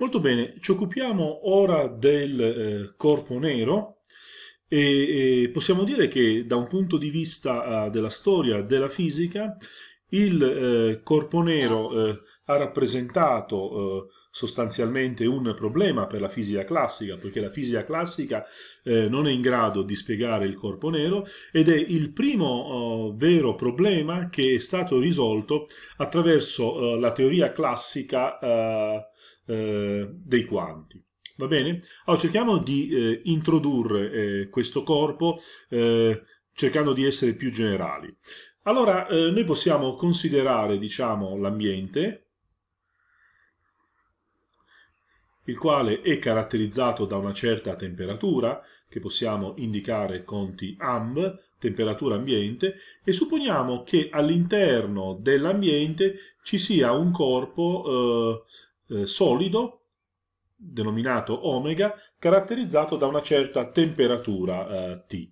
Molto bene, ci occupiamo ora del eh, corpo nero e, e, possiamo dire che da un punto di vista eh, della storia della fisica il eh, corpo nero eh, ha rappresentato eh, sostanzialmente un problema per la fisica classica, perché la fisica classica eh, non è in grado di spiegare il corpo nero ed è il primo eh, vero problema che è stato risolto attraverso eh, la teoria classica eh, eh, dei quanti. Va bene? Allora cerchiamo di eh, introdurre eh, questo corpo eh, cercando di essere più generali. Allora noi possiamo considerare diciamo, l'ambiente, il quale è caratterizzato da una certa temperatura, che possiamo indicare con T amb, temperatura ambiente, e supponiamo che all'interno dell'ambiente ci sia un corpo eh, eh, solido denominato omega caratterizzato da una certa temperatura eh, T.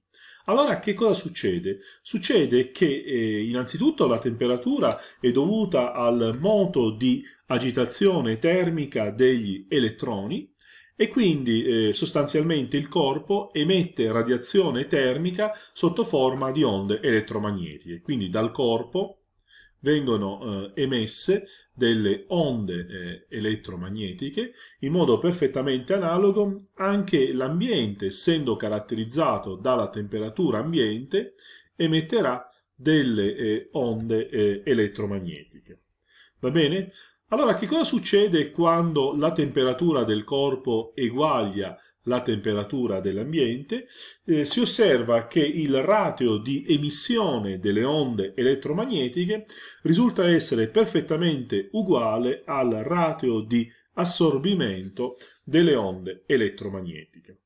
Allora che cosa succede? Succede che eh, innanzitutto la temperatura è dovuta al moto di agitazione termica degli elettroni e quindi eh, sostanzialmente il corpo emette radiazione termica sotto forma di onde elettromagnetiche. Quindi dal corpo vengono eh, emesse delle onde eh, elettromagnetiche in modo perfettamente analogo anche l'ambiente essendo caratterizzato dalla temperatura ambiente emetterà delle eh, onde eh, elettromagnetiche va bene allora che cosa succede quando la temperatura del corpo eguaglia la temperatura dell'ambiente, eh, si osserva che il ratio di emissione delle onde elettromagnetiche risulta essere perfettamente uguale al ratio di assorbimento delle onde elettromagnetiche.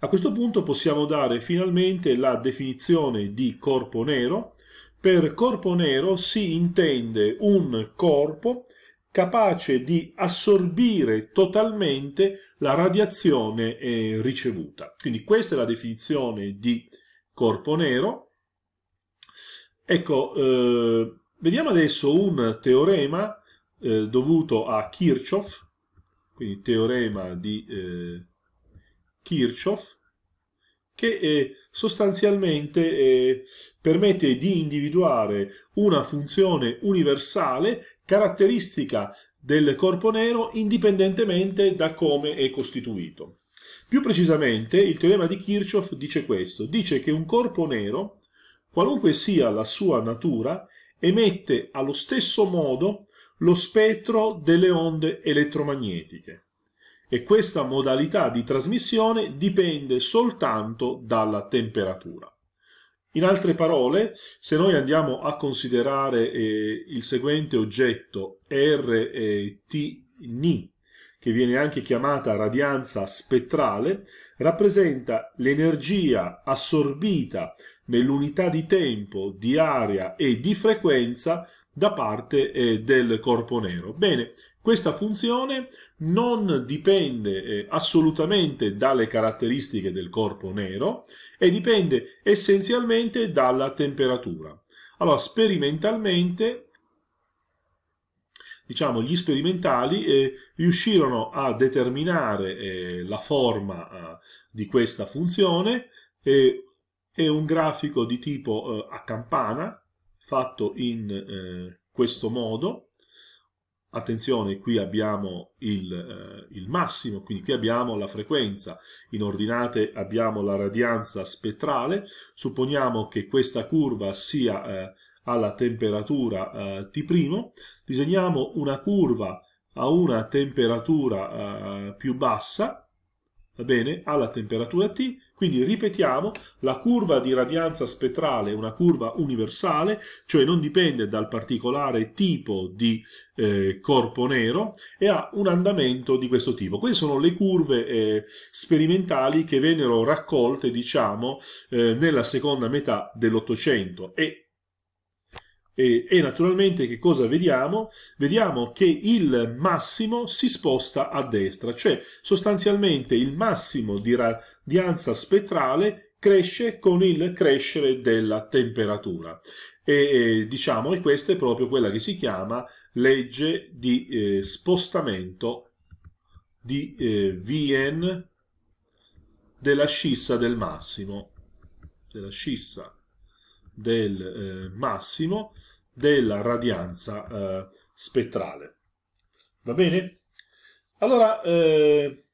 A questo punto possiamo dare finalmente la definizione di corpo nero. Per corpo nero si intende un corpo capace di assorbire totalmente la radiazione eh, ricevuta. Quindi questa è la definizione di corpo nero. Ecco, eh, vediamo adesso un teorema eh, dovuto a Kirchhoff, quindi teorema di eh, Kirchhoff, che eh, sostanzialmente eh, permette di individuare una funzione universale caratteristica del corpo nero indipendentemente da come è costituito. Più precisamente, il teorema di Kirchhoff dice questo, dice che un corpo nero, qualunque sia la sua natura, emette allo stesso modo lo spettro delle onde elettromagnetiche e questa modalità di trasmissione dipende soltanto dalla temperatura. In altre parole, se noi andiamo a considerare eh, il seguente oggetto RTNI, che viene anche chiamata radianza spettrale, rappresenta l'energia assorbita nell'unità di tempo, di area e di frequenza da parte eh, del corpo nero. Bene, questa funzione non dipende eh, assolutamente dalle caratteristiche del corpo nero e dipende essenzialmente dalla temperatura. Allora, sperimentalmente, diciamo, gli sperimentali eh, riuscirono a determinare eh, la forma eh, di questa funzione eh, è un grafico di tipo eh, a campana fatto in questo modo attenzione qui abbiamo il, eh, il, massimo, quindi qui abbiamo la frequenza, in ordinate abbiamo la radianza spettrale, supponiamo che questa curva sia eh, alla temperatura eh, T', disegniamo una curva a una temperatura eh, più bassa, va bene, alla temperatura T, quindi ripetiamo, la curva di radianza spettrale è una curva universale, cioè non dipende dal particolare tipo di eh, corpo nero e ha un andamento di questo tipo. Queste sono le curve eh, sperimentali che vennero raccolte, diciamo, eh, nella seconda metà dell'Ottocento e e, e, naturalmente che cosa vediamo? Vediamo che il massimo si sposta a destra, cioè sostanzialmente il massimo di radianza spettrale cresce con il crescere della temperatura. E, e diciamo, e questa è proprio quella che si chiama legge di eh, spostamento di eh, Vien della scissa del massimo, della scissa del eh, massimo della radianza eh, spettrale. Va bene? Allora, eh,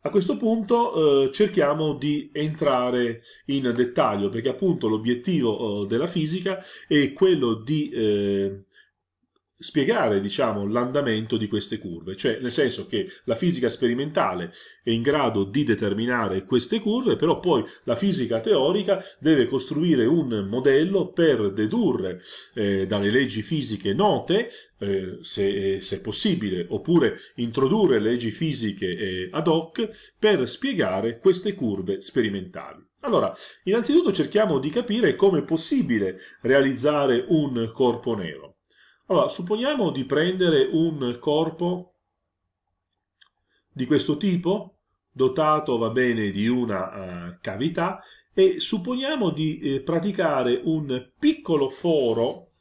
a questo punto eh, cerchiamo di entrare in dettaglio, perché appunto l'obiettivo eh, della fisica è quello di eh, spiegare diciamo, l'andamento di queste curve, cioè nel senso che la fisica sperimentale è in grado di determinare queste curve, però poi la fisica teorica deve costruire un modello per dedurre eh, dalle leggi fisiche note, eh, se, eh, se, possibile, oppure introdurre leggi fisiche eh, ad hoc per spiegare queste curve sperimentali. Allora, innanzitutto cerchiamo di capire come è possibile realizzare un corpo nero. Allora, supponiamo di prendere un corpo di questo tipo, dotato, va bene, di una uh, cavità, e supponiamo di eh, praticare un piccolo foro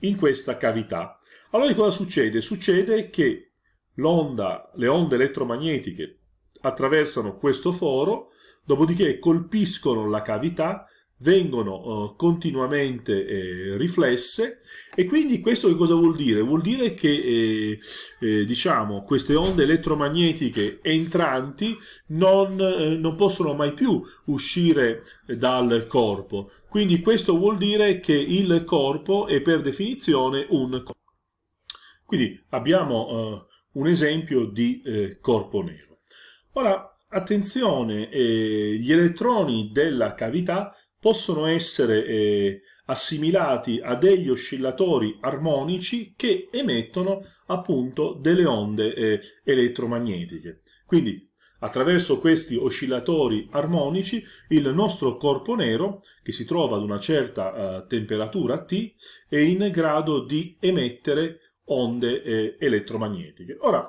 in questa cavità. Allora cosa succede? Succede che onda, le onde elettromagnetiche attraversano questo foro, dopodiché colpiscono la cavità vengono eh, continuamente eh, riflesse e quindi questo che cosa vuol dire? Vuol dire che eh, eh diciamo, queste onde elettromagnetiche entranti non, eh, non possono mai più uscire dal corpo. Quindi questo vuol dire che il corpo è per definizione un corpo. Quindi abbiamo eh, un esempio di corpo nero. Ora, attenzione, gli elettroni della cavità possono essere eh, assimilati a degli oscillatori armonici che emettono appunto delle onde eh, elettromagnetiche. Quindi attraverso questi oscillatori armonici il nostro corpo nero, che si trova ad una certa eh, temperatura T, è in grado di emettere onde eh, elettromagnetiche. Ora,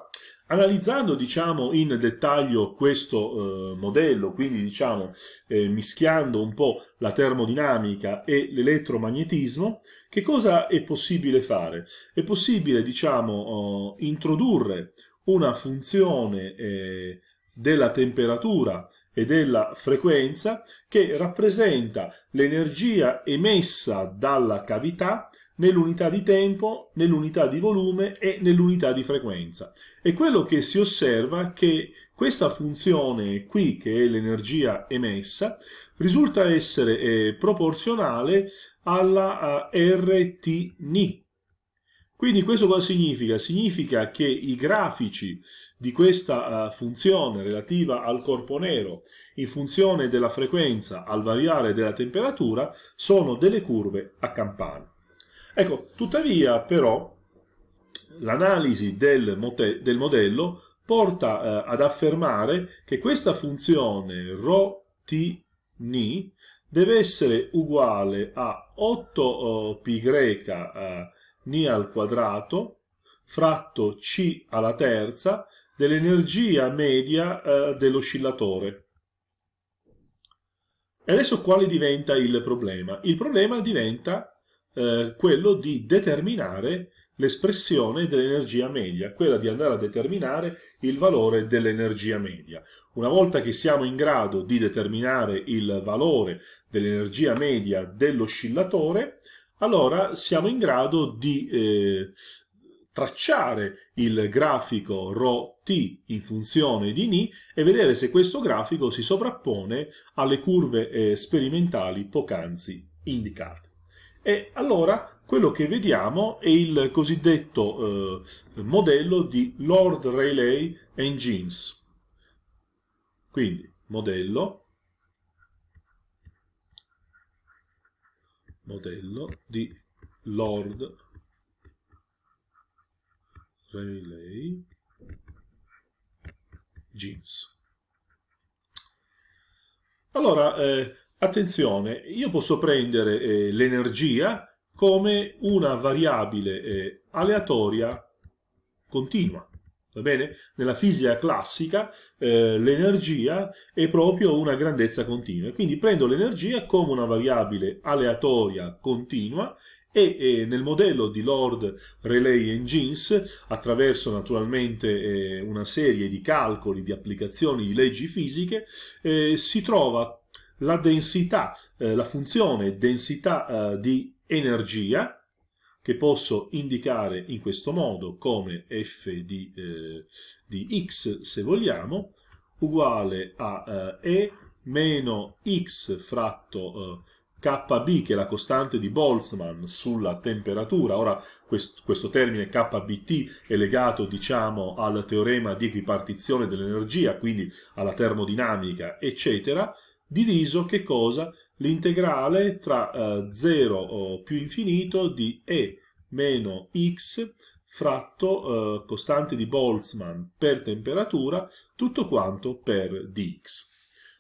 Analizzando diciamo, in dettaglio questo eh, modello, quindi diciamo, eh, mischiando un po' la termodinamica e l'elettromagnetismo, che cosa è possibile fare? È possibile diciamo, eh, introdurre una funzione eh, della temperatura e della frequenza che rappresenta l'energia emessa dalla cavità nell'unità di tempo, nell'unità di volume e nell'unità di frequenza. E quello che si osserva è che questa funzione qui, che è l'energia emessa, risulta essere eh, proporzionale alla eh, Quindi questo cosa significa? Significa che i grafici di questa uh, funzione relativa al corpo nero in funzione della frequenza al variare della temperatura sono delle curve a campana. Ecco, tuttavia però l'analisi del, mote- del, modello porta eh, ad affermare che questa funzione ρ ρtni deve essere uguale a 8π eh, eh, ni al quadrato fratto c alla terza dell'energia media eh, dell'oscillatore. E adesso quale diventa il problema? Il problema diventa eh, quello di determinare l'espressione dell'energia media, quella di andare a determinare il valore dell'energia media. Una volta che siamo in grado di determinare il valore dell'energia media dell'oscillatore, allora siamo in grado di eh, tracciare il grafico ρt in funzione di ni e vedere se questo grafico si sovrappone alle curve eh, sperimentali poc'anzi indicate. E allora quello che vediamo è il cosiddetto eh, modello di Lord Rayleigh Engines. Quindi modello, modello di Lord Rayleigh Jeans. Allora, eh, Attenzione, io posso prendere eh, l'energia come una variabile eh, aleatoria continua. Va bene? Nella fisica classica eh, l'energia è proprio una grandezza continua. Quindi prendo l'energia come una variabile aleatoria continua e eh, nel modello di Lord Relay Engines, attraverso naturalmente eh, una serie di calcoli, di applicazioni di leggi fisiche, eh, si trova la densità, eh, la funzione densità eh, di energia che posso indicare in questo modo come f di, eh, di x se vogliamo uguale a eh, e meno x fratto eh, kb che è la costante di Boltzmann sulla temperatura. Ora quest questo termine kBt è legato diciamo al teorema di equipartizione dell'energia, quindi alla termodinamica, eccetera diviso che cosa? L'integrale tra eh, 0 più infinito di e meno x fratto eh, costante di Boltzmann per temperatura, tutto quanto per dx.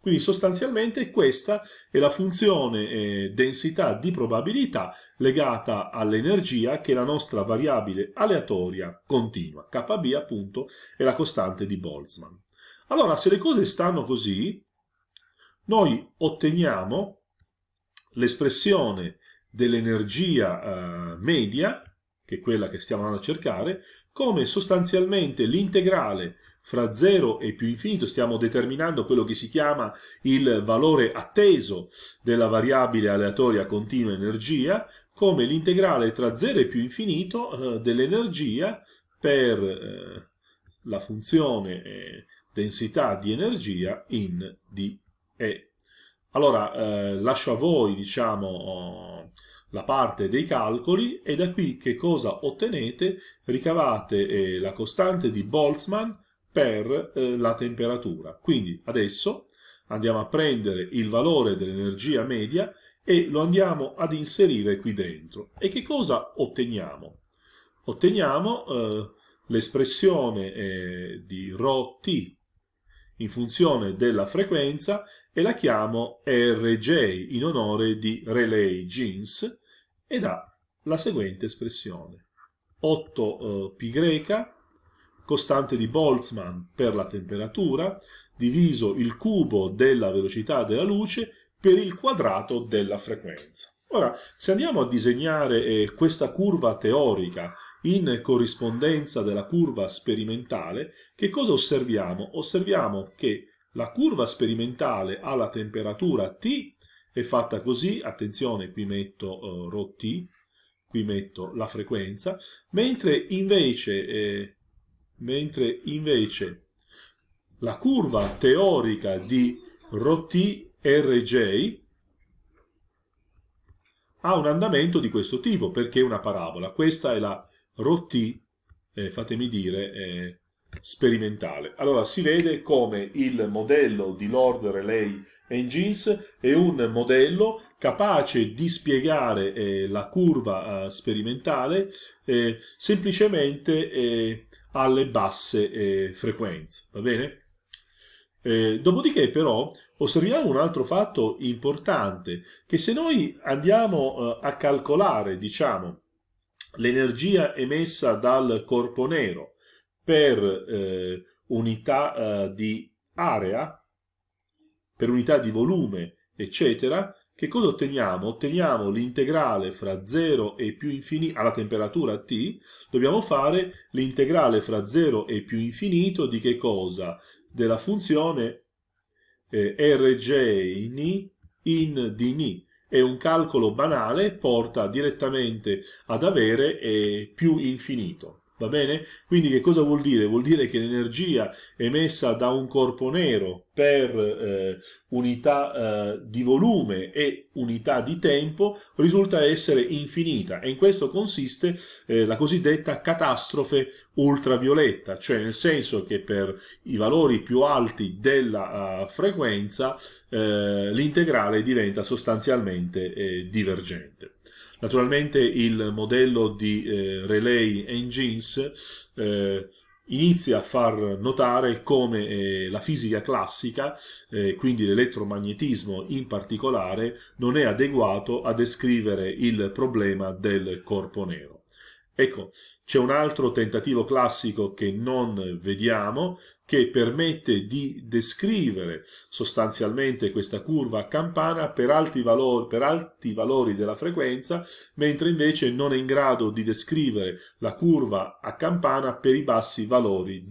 Quindi sostanzialmente questa è la funzione eh, densità di probabilità legata all'energia che è la nostra variabile aleatoria continua. Kb appunto è la costante di Boltzmann. Allora, se le cose stanno così, noi otteniamo l'espressione dell'energia eh, media, che è quella che stiamo andando a cercare, come sostanzialmente l'integrale fra 0 e più infinito, stiamo determinando quello che si chiama il valore atteso della variabile aleatoria continua energia, come l'integrale tra 0 e più infinito eh, dell'energia per eh, la funzione eh, densità di energia in dV. E allora eh, lascio a voi, diciamo, la parte dei calcoli e da qui che cosa ottenete? Ricavate eh, la costante di Boltzmann per eh, la temperatura. Quindi adesso andiamo a prendere il valore dell'energia media e lo andiamo ad inserire qui dentro. E che cosa otteniamo? Otteniamo eh, l'espressione eh, di ρt in funzione della frequenza e la chiamo RJ in onore di Relay Jeans ed ha la seguente espressione 8 π eh, costante di Boltzmann per la temperatura diviso il cubo della velocità della luce per il quadrato della frequenza. Ora, se andiamo a disegnare eh, questa curva teorica in corrispondenza della curva sperimentale, che cosa osserviamo? Osserviamo che la curva sperimentale alla temperatura T è fatta così, attenzione qui metto eh, ρ qui metto la frequenza, mentre invece, eh, mentre invece la curva teorica di ρT Rj ha un andamento di questo tipo perché è una parabola. Questa è la ρT, eh, fatemi dire, eh, sperimentale. Allora si vede come il modello di Lord Relay Engines è un modello capace di spiegare eh, la curva eh, sperimentale eh, semplicemente eh, alle basse eh, frequenze, va bene? Eh, dopodiché però osserviamo un altro fatto importante che se noi andiamo a calcolare diciamo l'energia emessa dal corpo nero per eh, unità eh, di area, per unità di volume, eccetera, che cosa otteniamo? Otteniamo l'integrale fra 0 e più infinito, alla temperatura T, dobbiamo fare l'integrale fra 0 e più infinito di che cosa? Della funzione eh, Rg in I in dn. È un calcolo banale, porta direttamente ad avere eh, più infinito. Va bene? Quindi che cosa vuol dire? Vuol dire che l'energia emessa da un corpo nero per eh, unità eh, di volume e unità di tempo risulta essere infinita e in questo consiste eh, la cosiddetta catastrofe ultravioletta, cioè nel senso che per i valori più alti della uh, frequenza eh, l'integrale diventa sostanzialmente eh, divergente. Naturalmente il modello di eh, Relay Engines eh, inizia a far notare come eh, la fisica classica, eh, quindi l'elettromagnetismo in particolare, non è adeguato a descrivere il problema del corpo nero. Ecco, c'è un altro tentativo classico che non vediamo, che permette di descrivere sostanzialmente questa curva a campana per alti, valori, per alti valori della frequenza, mentre invece non è in grado di descrivere la curva a campana per i bassi valori